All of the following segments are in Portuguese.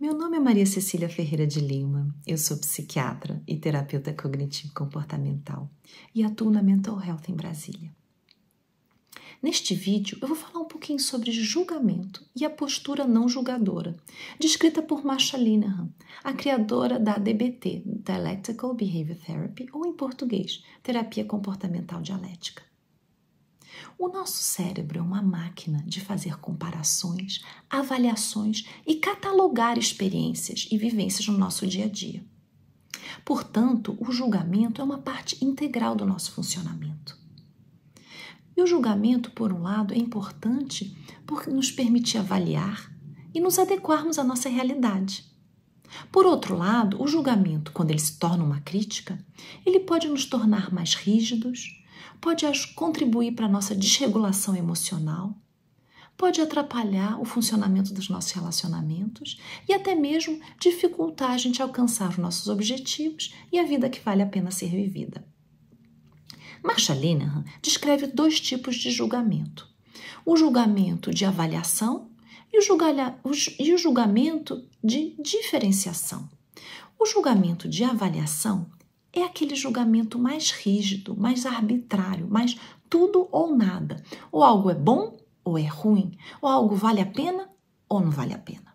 Meu nome é Maria Cecília Ferreira de Lima, eu sou psiquiatra e terapeuta cognitivo-comportamental e atuo na Mental Health em Brasília. Neste vídeo, eu vou falar um pouquinho sobre julgamento e a postura não julgadora, descrita por Marsha Linehan, a criadora da DBT, Dialectical Behavior Therapy, ou em português, Terapia Comportamental Dialética. O nosso cérebro é uma máquina de fazer comparações, avaliações e catalogar experiências e vivências no nosso dia a dia. Portanto, o julgamento é uma parte integral do nosso funcionamento. E o julgamento, por um lado, é importante porque nos permite avaliar e nos adequarmos à nossa realidade. Por outro lado, o julgamento, quando ele se torna uma crítica, ele pode nos tornar mais rígidos, pode contribuir para a nossa desregulação emocional, pode atrapalhar o funcionamento dos nossos relacionamentos e até mesmo dificultar a gente alcançar os nossos objetivos e a vida que vale a pena ser vivida. Marsha Linehan descreve dois tipos de julgamento: o julgamento de avaliação e o, e o julgamento de diferenciação. O julgamento de avaliação é aquele julgamento mais rígido, mais arbitrário, mais tudo ou nada. Ou algo é bom ou é ruim, ou algo vale a pena ou não vale a pena.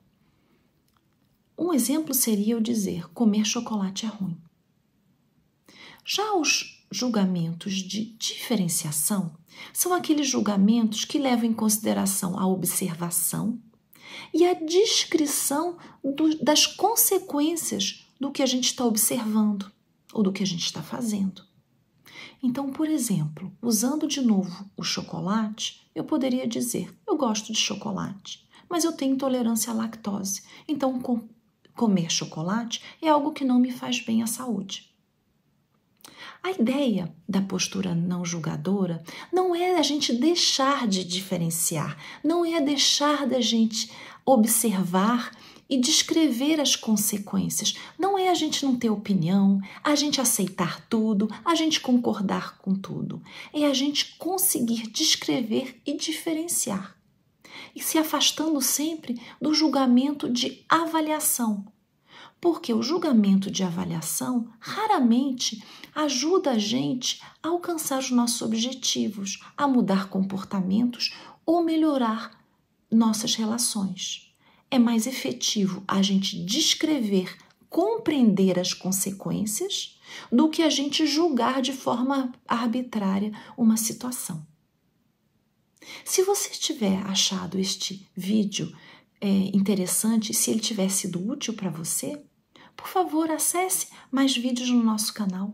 Um exemplo seria eu dizer: comer chocolate é ruim. Já os julgamentos de diferenciação são aqueles julgamentos que levam em consideração a observação e a descrição do, das consequências do que a gente está observando ou do que a gente está fazendo. Então, por exemplo, usando de novo o chocolate, eu poderia dizer: eu gosto de chocolate, mas eu tenho intolerância à lactose, então com comer chocolate é algo que não me faz bem à saúde. A ideia da postura não julgadora não é a gente deixar de diferenciar, não é deixar da gente observar e descrever as consequências. Não é a gente não ter opinião, a gente aceitar tudo, a gente concordar com tudo. É a gente conseguir descrever e diferenciar. E se afastando sempre do julgamento de avaliação. Porque o julgamento de avaliação raramente ajuda a gente a alcançar os nossos objetivos, a mudar comportamentos ou melhorar nossas relações é mais efetivo a gente descrever, compreender as consequências do que a gente julgar de forma arbitrária uma situação. Se você tiver achado este vídeo é, interessante, se ele tiver sido útil para você, por favor, acesse mais vídeos no nosso canal.